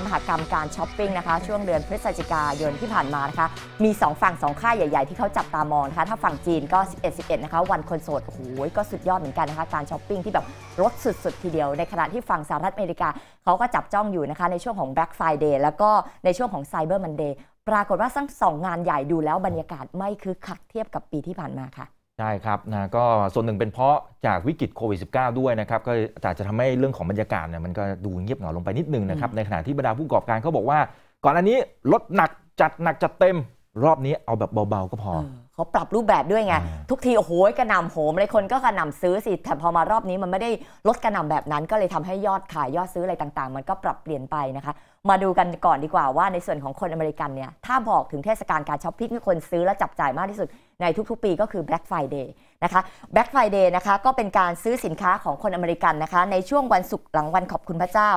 มหากรรมการช้อปปิ้งนะคะช่วงเดือนพฤศจิกายนที่ผ่านมานะคะมี 2 ฝั่ง 2 ค่ายใหญ่ๆ ที่เขาจับตามองนะคะถ้าฝั่งจีนก็ 11 11นะคะ วันคนโสดโอ้โหก็สุดยอดเหมือนกันนะคะการช้อปปิ้งที่แบบรถสุดๆ ทีเดียว ในขณะที่ฝั่งสหรัฐอเมริกาเขาก็จับจ้องอยู่นะคะ ในช่วงของ Black Friday แล้วก็ในช่วงของ Cyber Monday ปรากฏว่าทั้งสองงานใหญ่ดูแล้วบรรยากาศไม่คึกคักเทียบกับปีที่ผ่านมาค่ะใช่ครับนะก็ส่วนหนึ่งเป็นเพราะจากวิกฤตโควิด -19 ด้วยนะครับ ก็อาจจะทำให้เรื่องของบรรยากาศเนี่ยมันก็ดูเงียบเหงาลงไปนิดนึงนะครับ ในขณะที่บรรดาผู้ประกอบการเขาบอกว่า ก่อนอันนี้ลดหนักจัดหนักจัดเต็มรอบนี้เอาแบบเบาๆ ก็พอเขาปรับรูปแบบด้วยไง ทุกทีโอ้โหกระนำโหมเลยคนก็กระนำซื้อสิแต่พอมารอบนี้มันไม่ได้ลดกระนำแบบนั้น ก็เลยทำให้ยอดขายยอดซื้ออะไรต่างๆ มันก็ปรับเปลี่ยนไปนะคะมาดูกันก่อนดีกว่าว่าในส่วนของคนอเมริกันเนี่ยถ้าบอกถึงเทศกาลการช้อปปิ้งที่คนซื้อและจับจ่ายมากที่สุดในทุกๆปีก็คือ Black Friday นะคะ Black Friday นะคะก็เป็นการซื้อสินค้าของคนอเมริกันนะคะในช่วงวันศุกร์หลังวันขอบคุณพระเจ้า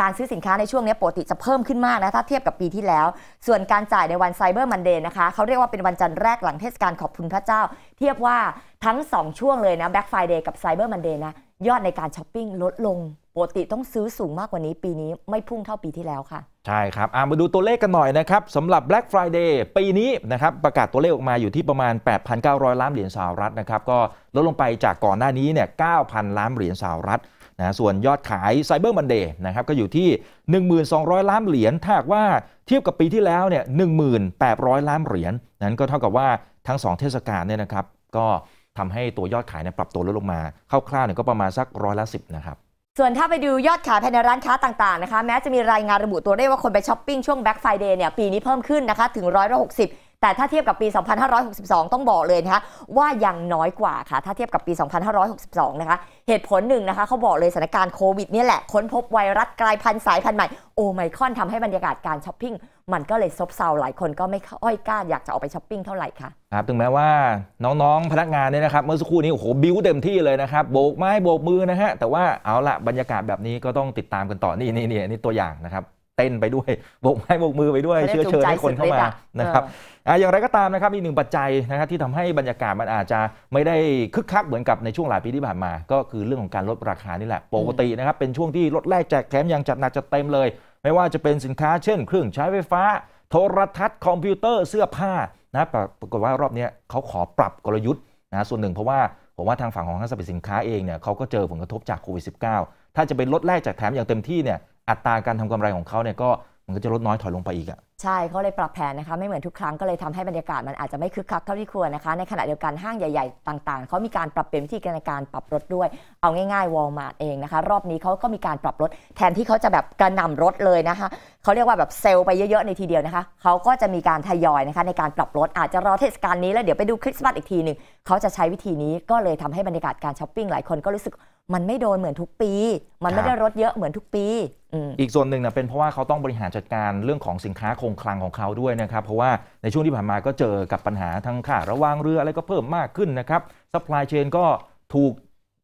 การซื้อสินค้าในช่วงนี้ปกติจะเพิ่มขึ้นมากนะถ้าเทียบกับปีที่แล้ว ส่วนการจ่ายในวันไซเบอร์มันเดย์นะคะเขาเรียกว่าเป็นวันจันทร์แรกหลังเทศกาลขอบคุณพระเจ้า เทียบว่าทั้ง 2 ช่วงเลยนะแบ็คไฟเดย์กับไซเบอร์มันเดย์นะยอดในการช้อปปิ้งลดลงปกติต้องซื้อสูงมากกว่านี้ ปีนี้ไม่พุ่งเท่าปีที่แล้วค่ะใช่ครับมาดูตัวเลขกันหน่อยนะครับสำหรับ Black Friday ปีนี้นะครับประกาศตัวเลขออกมาอยู่ที่ประมาณ 8,900 ล้านเหรียญสหรัฐนะครับก็ลดลงไปจากก่อนหน้านี้เนี่ย 9,000 ล้านเหรียญสหรัฐนะส่วนยอดขายไซเบอร์ n ันเดย์นะครับก็อยู่ที่ 1,200 ล้านเหรียญถ้าว่าเทียบกับปีที่แล้วเนี่ย1,800 ล้านเหรียญ นั้นก็เท่ากับว่าทั้ง 2 เทศกาลเนี่ยนะครับก็ทำให้ตัวยอดขายเนี่ยปรับตัวลดลงมาคร่าวๆเนี่ยก็ประมาณสักร้อยละสิบนะครับ ส่วนถ้าไปดูยอดขายภายในร้านค้าต่างๆนะคะแม้จะมีรายงานระบุตัวเลขว่าคนไปช้อปปิ้งช่วง Black Friday เนี่ยปีนี้เพิ่มขึ้นนะคะถึงร้อยลส6 0แต่ถ้าเทียบกับปี 2562 ต้องบอกเลยนะคะว่ายังน้อยกว่าค่ะ ถ้าเทียบกับปี 2562 นะคะ เหตุผลหนึ่งนะคะเขาบอกเลยสถานการณ์โควิดนี่แหละ ค้นพบไวรัสกลายพันธุ์สายพันธุ์ใหม่โอไมคอนทำให้บรรยากาศการช้อปปิ้งมันก็เลยซบเซาหลายคนก็ไม่ค่อยกล้าอยากจะออกไปช้อปปิ้งเท่าไหร่ค่ะครับ ถึงแม้ว่าน้อง ๆ พนักงานเนี่ยนะครับเมื่อสักครู่นี้โอ้โหบิ้วเต็มที่เลยนะครับโบกไม้โบกมือนะฮะแต่ว่าเอาละบรรยากาศแบบนี้ก็ต้องติดตามกันต่อนี่นี่นี่นี่ตัวอย่างนะครับเต้นไปด้วยบกไม้บกมือไปด้วยเชื้อเชิญให้คนเข้ามานะครับอย่างไรก็ตามนะครับมีหนึ่งปัจจัยนะครับที่ทำให้บรรยากาศมันอาจจะไม่ได้คึกคักเหมือนกับในช่วงหลายปีที่ผ่านมาก็คือเรื่องของการลดราคานี่แหละ ปกตินะครับเป็นช่วงที่ลดแลกแจกแถมอย่างจัดหนักจัดเต็มเลย ไม่ว่าจะเป็นสินค้าเช่นเครื่องใช้ไฟฟ้าโทรทัศน์คอมพิวเตอร์เสื้อผ้านะปรากฏว่ารอบนี้เขาขอปรับกลยุทธ์นะส่วนหนึ่งเพราะว่าผมว่าทางฝั่งของห้างสรรพสินค้าเองเนี่ยเขาก็เจอผลกระทบจากโควิด -19 ถ้าจะเป็นลดแรกจากแถมอย่างเต็มที่เนี่ยอัตราการทำกำไรของเขาเนี่ยก็มันก็จะลดน้อยถอยลงไปอีกอะใช่เขาเลยปรับแผนนะคะไม่เหมือนทุกครั้ง ก็เลยทำให้บรรยากาศมันอาจจะไม่คึกคักเท่าที่ควรนะคะ ในขณะเดียวกันห้างใหญ่ ๆต่างๆเขามีการปรับเปลี่ยนวิธีการการปรับรถด้วยเอาง่ายๆ วอลมาร์ทเองนะคะรอบนี้เขาก็มีการปรับรถแทนที่เขาจะแบบกระหน่ารถเลยนะคะเขาเรียกว่าแบบเซลล์ไปเยอะๆ ในทีเดียวนะคะเขาก็จะมีการทยอยนะคะ ในการปรับรถอาจจะรอเทศกาลนี้ แล้วเดี๋ยวไปดูคริสต์มาสอีกทีหนึ่งเขาจะใช้วิธีนี้ก็เลยทำให้บรรยากาศการช้อปปิ้งหลายคนก็รู้สึกมันไม่โดนเหมือนทุกปี มันไม่ได้ลดเยอะเหมือนทุกปี อีกส่วนหนึ่งนะเป็นเพราะว่าเขาต้องบริหารจัดการเรื่องของสินค้าคงคลังของเขาด้วยนะครับ เพราะว่าในช่วงที่ผ่านมาก็เจอกับปัญหาทั้งค่าระวางเรืออะไรก็เพิ่มมากขึ้นนะครับ ซัพพลายเชนก็ถูก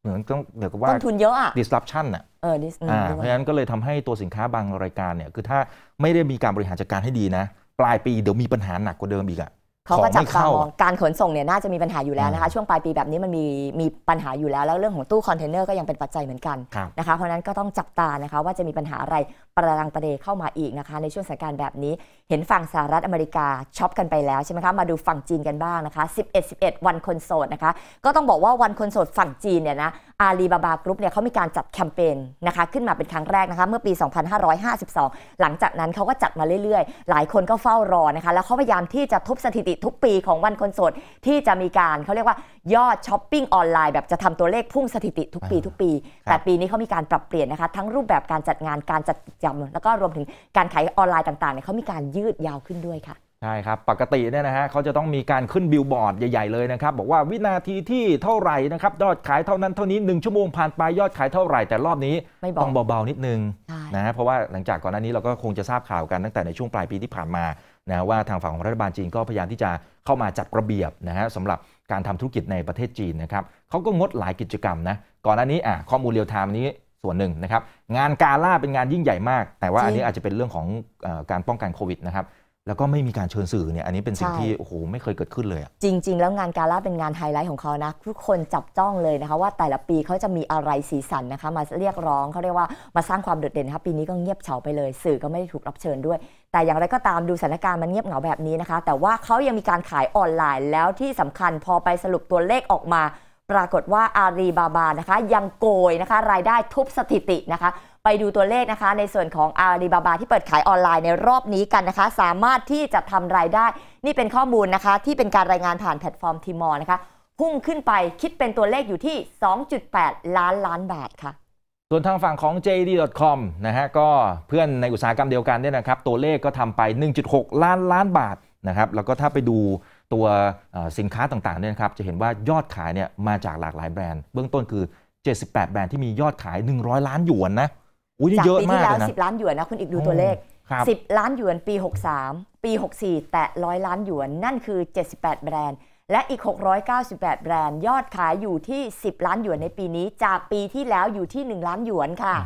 เหมือนต้องเดี๋ยวกับว่าต้นทุนเยอะอะ disruption อะเออ dis เพราะฉะนั้นก็เลยทำให้ตัวสินค้าบางรายการเนี่ยคือถ้าไม่ได้มีการบริหารจัดการให้ดีนะ ปลายปีเดี๋ยวมีปัญหาหนักกว่าเดิมอีกอะเขาก็จับตามองการขนส่งเนี่ยน่าจะมีปัญหาอยู่แล้วนะคะ ช่วงปลายปีแบบนี้มันมีมีปัญหาอยู่แล้วแล้วเรื่องของตู้คอนเทนเนอร์ก็ยังเป็นปัจจัยเหมือนกันนะคะเพราะนั้นก็ต้องจับตานะคะ ว่าจะมีปัญหาอะไรประดังประเดเข้ามาอีกนะคะ ในช่วงสถานการณ์แบบนี้เห็นฝั่งสหรัฐอเมริกาช็อปกันไปแล้วใช่ไหมคะมาดูฝั่งจีนกันบ้างนะคะ 11 11 วันคนโสดนะคะ ก็ต้องบอกว่าวันคนโสดฝั่งจีนเนี่ยนะอาลีบาบากรุ๊ปเนี่ยเขามีการจัดแคมเปญนะคะขึ้นมาเป็นครั้งแรกนะคะเมื่อปี 2552 หลังจากนั้นเขาก็จัดมาเรื่อยๆ หลายคนก็เฝ้ารอนะคะแล้วเขาพยายามที่จะทุบสถิติทุกปีของวันคนโสด ที่จะมีการเขาเรียกว่ายอดช้อปปิ้งออนไลน์แบบจะทำตัวเลขพุ่งสถิติทุกปีทุกปี แต่ปีนี้เขามีการปรับเปลี่ยนนะคะ ทั้งรูปแบบการจัดงานการจัดจำแล้วก็รวมถึงการขายออนไลน์ต่างๆเนี่ยเขามีการยืดยาวขึ้นด้วยค่ะใช่ครับปกติเนี่ยนะฮะเขาจะต้องมีการขึ้นบิลบอร์ดใหญ่ ๆเลยนะครับ บอกว่าวินาทีที่เท่าไหร่นะครับยอดขายเท่านั้นเท่านี้ 1 ชั่วโมงผ่านไปยอดขายเท่าไหร่แต่รอบนี้ต้องเบาๆ นิดนึงนะเพราะว่าหลังจากก่อนหน้านี้เราก็คงจะทราบข่าวกันตั้งแต่ในช่วงปลายปีที่ผ่านมานะว่าทางฝั่งของรัฐบาลจีนก็พยายามที่จะเข้ามาจัดระเบียบนะฮะสำหรับการทำธุรกิจในประเทศจีนนะครับเขาก็งดหลายกิจกรรมนะก่อนหน้านี้อ่ะข้อมูลเรียลไทม์นี้ส่วนหนึ่งนะครับงานกาล่าเป็นงานยิ่งใหญ่มาก แต่ว่าอันนี้อาจจะเป็นเรื่องของอการป้องกันโควิดนะครับแล้วก็ไม่มีการเชิญสื่อเนี่ยอันนี้เป็นสิ่งที่โอ้โหไม่เคยเกิดขึ้นเลยจริงๆแล้วงานกาล่าเป็นงานไฮไลท์ของเขานะ ทุกคนจับจ้องเลยนะคะ ว่าแต่ละปีเขาจะมีอะไรสีสันนะคะ มาเรียกร้องเขาเรียกว่ามาสร้างความโดดเด่นนะคะปีนี้ก็เงียบเฉาไปเลย สื่อก็ไม่ได้ถูกรับเชิญด้วย แต่อย่างไรก็ตามดูสถานการณ์มันเงียบเหงาแบบนี้นะคะ แต่ว่าเขายังมีการขายออนไลน์ แล้วที่สำคัญพอไปสรุปตัวเลขออกมา ปรากฏว่าอารีบาบานะคะยังโกยนะคะ รายได้ทุบสถิตินะคะไปดูตัวเลขนะคะในส่วนของอาลีบาบาที่เปิดขายออนไลน์ในรอบนี้กันนะคะสามารถที่จะทำรายได้นี่เป็นข้อมูลนะคะที่เป็นการรายงานผ่านแพลตฟอร์มทีมอนะคะพุ่งขึ้นไปคิดเป็นตัวเลขอยู่ที่ 2.8 ล้านล้านบาทค่ะส่วนทางฝั่งของ JD.com นะฮะก็เพื่อนในอุตสาหกรรมเดียวกันเนี่ยนะครับตัวเลขก็ทำไป 1.6 ล้านล้านบาทนะครับแล้วก็ถ้าไปดูตัวสินค้าต่างๆเนี่ยนะครับจะเห็นว่ายอดขายเนี่ยมาจากหลากหลายแบรนด์เบื้องต้นคือ78แบรนด์ที่มียอดขาย100 ล้านหยวนนะอุ้ยจากเยะปีที่แล้วสิ10 ล้านหยวนนะ คุณ อีกดูตัวเลขบ10 ล้าน หยวนปี 63 ปี 64 แตะร้อยล้าน หยวนนั่นคือ 78 แบรนด์ และอีก 698 แบรนด์ยอดขายอยู่ที่ 10 ล้าน หยวนในปีนี้ จากปีที่แล้วอยู่ที่ 1 ล้าน หยวนค่ะ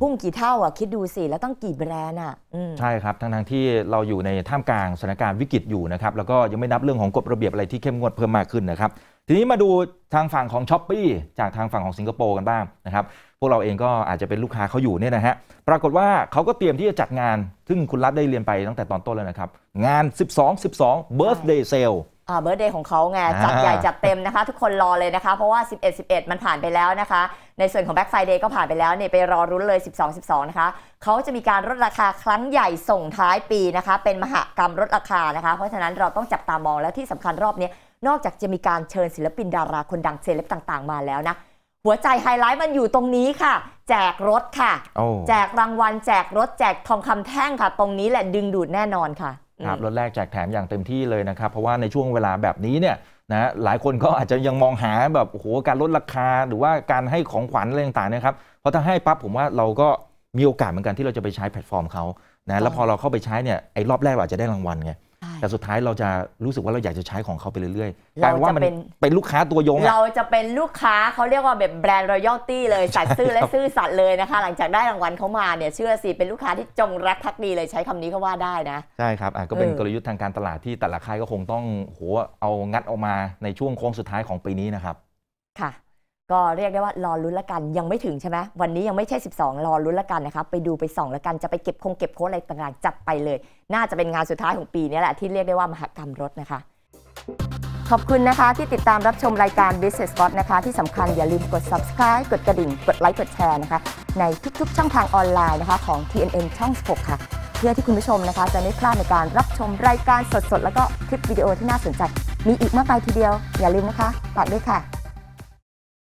พุ่งกี่เท่าอ่ะ คิดดูสิ แล้วต้องกี่แบรนด์อ่ะอใช่ครับทั้งทที่เราอยู่ในท่ามกลางสถานการณ์วิกฤตอยู่นะครับแล้วก็ยังไม่นับเรื่องของกฎระเบียบอะไรที่เข้มงวดเพิ่มมากขึ้นนะครับทีนี้มาดูทางฝั่งของช้อปปีจากทางฝั่งของสิงคโปร์กันบ้างนะครับพวกเราเองก็อาจจะเป็นลูกค้าเขาอยู่เนี่ยนะฮะปรากฏว่าเขาก็เตรียมที่จะจัดงานซึ่งคุณรัฐได้เรียนไปตั้งแต่ตอนต้นแล้วนะครับงาน 12 12 birthday sale อ่าเบอร์เดย์ของเขาไงจัดใหญ่จัดเต็มนะคะทุกคนรอเลยนะคะเพราะว่า 11 11 มันผ่านไปแล้วนะคะในส่วนของ Black Friday ก็ผ่านไปแล้วเนี่ยไปรอรุ้นเลย 12 12 นะคะเขาจะมีการลดราคาครั้งใหญ่ส่งท้ายปีนะคะเป็นมหกรรมลดราคานะคะเพราะฉะนั้นเราต้องจับตามองแล้วที่สำคัญรอบนี้นอกจากจะมีการเชิญศิลปินดาราคนดังเซเลบต่างๆมาแล้วนะหัวใจไฮไลท์มันอยู่ตรงนี้ค่ะ แจกรถค่ะแจกรางวัลแจกรถแจกทองคำแท่งค่ะ ตรงนี้แหละดึงดูดแน่นอนค่ะครับรถแรกแจกแถมอย่างเต็มที่เลยนะครับ เพราะว่าในช่วงเวลาแบบนี้เนี่ยนะหลายคนก็อาจจะยังมองหาแบบโอ้โหการลดราคาหรือว่าการให้ของขวัญอะไรต่างๆนะครับเพราะถ้าให้ปั๊บผมว่าเราก็มีโอกาสเหมือนกันที่เราจะไปใช้แพลตฟอร์มเขานะแล้วพอเราเข้าไปใช้เนี่ยไอ้รอบแรกเราจะได้รางวัลไงแต่สุดท้ายเราจะรู้สึกว่าเราอยากจะใช้ของเขาไปเรื่อยๆกลายว่ามันเป็นลูกค้าตัวยง เราจะเป็นลูกค้าเขาเรียกว่าแบบแบรนด์รอยัลตี้เลย สัตว์ซื่อและซื่อสัตว์เลยนะคะ หลังจากได้รางวัลเขามาเนี่ยเชื่อสิเป็นลูกค้าที่จงรักภักดีเลยใช้คำนี้ก็ว่าได้นะใช่ครับก็เป็นกลยุทธ์ทางการตลาดที่แต่ละค่ายก็คงต้องโหเอางัดออกมาในช่วงโค้งสุดท้ายของปีนี้นะครับค่ะก็เรียกได้ว่ารอลุ้นละกัน ยังไม่ถึงใช่ไหมวันนี้ยังไม่ใช่ 12 รอลุ้นละกันนะคะ ไปดูไปส่องละกันจะไปเก็บคงเก็บโค้ดอะไรต่างๆ จัดไปเลย น่าจะเป็นงานสุดท้ายของปีนี้แหละ ที่เรียกได้ว่ามหกรรมรถนะคะ ขอบคุณนะคะที่ติดตามรับชมรายการ Business Spot นะคะที่สำคัญอย่าลืมกด subscribe กดกระดิ่ง กดไลค์กดแชร์นะคะในทุกๆช่องทางออนไลน์นะคะของ TNN ช่อง 6 ค่ะเพื่อที่คุณผู้ชมนะคะ จะไม่พลาดในการรับชมรายการสดๆ แล้วก็คลิปวิดีโอที่น่าสนใจ มีอีกมากมายทีเดียว อย่าลืมนะคะฝากด้วยค่ะ